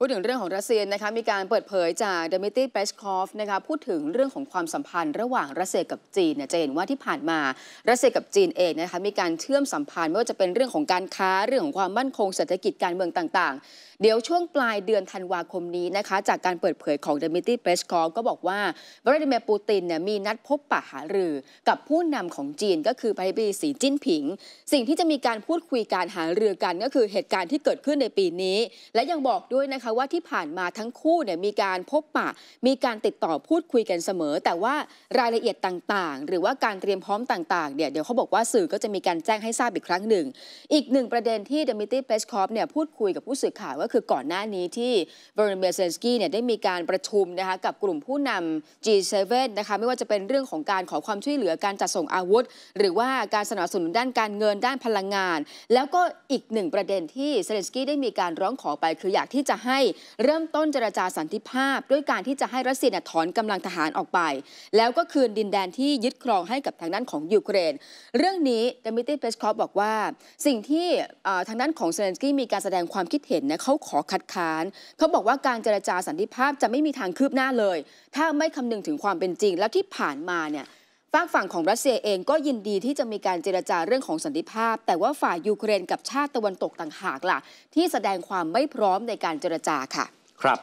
พูดถึงเรื่องของรัสเซียนะคะมีการเปิดเผยจากเดมิตรีเปชคอฟนะคะพูดถึงเรื่องของความสัมพันธ์ระหว่างรัสเซียกับจีนเนี่ยจะเห็นว่าที่ผ่านมารัสเซียกับจีนเองนะคะมีการเชื่อมสัมพันธ์ไม่ว่าจะเป็นเรื่องของการค้าเรื่องของความมั่นคงเศรษฐกิจการเมืองต่าง ๆ เดี๋ยวช่วงปลายเดือนธันวาคมนี้นะคะ จากการเปิดเผยของเดมิตรีเปชคอฟก็บอกว่าวลาดิเมียร์ปูตินเนี่ยมีนัดพบปะหารือ กับผู้นำของจีนก็คือประิบีสีจิ้นผิงสิ่งที่จะมีการพูดคุยการหารือกัน ก็คือเหตุการณ์ที่เกิดขึ้นในปีนี้ และยังบอกด้วยนะคะคะว่าที่ผ่านมาทั้งคู่เนี่ยมีการพบปะมีการติดต่อพูดคุยกันเสมอ แต่ว่ารายละเอียดต่าง ๆ หรือว่าการเตรียมพร้อมต่างๆเนี่ยเดี๋ยวเขาบอกว่าสื่อก็จะมีการแจ้งให้ทราบอีกครั้งหนึ่ง อีกหนึ่งประเด็นที่เดมิตี้เพชคอฟเนี่ยพูดคุยกับผู้สื่อข่าวก็คือก่อนหน้านี้ที่เวอร์เมียเซนสกี้เนี่ยได้มีการประชุมนะคะกับกลุ่มผู้นำ G7 นะคะไม่ว่าจะเป็นเรื่องของการขอความช่วยเหลือการจัดส่งอาวุธ หรือว่าการสนับสนุนด้านการเงินด้านพลังงาน แล้วก็อีกหนึ่งประเด็นที่เซเลนสกี้ได้มีการร้องขอไปคืออยากที่จะให้ให้เริ่มต้นเจรจาสันติภาพ ด้วยการที่จะให้รัสเซียถอนกำลังทหารออกไป แล้วก็คืนดินแดนที่ยึดครองให้กับทางด้านของยูเครนเรื่องนี้ดมิทรีเพสคอฟบอกว่า สิ่งที่ทางด้านของเซเลนสกี้มีการแสดงความคิดเห็นนะเขาขอคัดค้าน เขาบอกว่าการเจรจาสันติภาพจะไม่มีทางคืบหน้าเลย ถ้าไม่คำนึงถึงความเป็นจริงแล้วที่ผ่านมาเนี่ยฝากฝั่งของรัสเซียเองก็ยินดีที่จะมีการเจรจาเรื่องของสันติภาพ แต่ว่าฝ่ายยูเครนกับชาติตะวันตกต่างหากล่ะ ที่แสดงความไม่พร้อมในการเจรจาค่ะครับ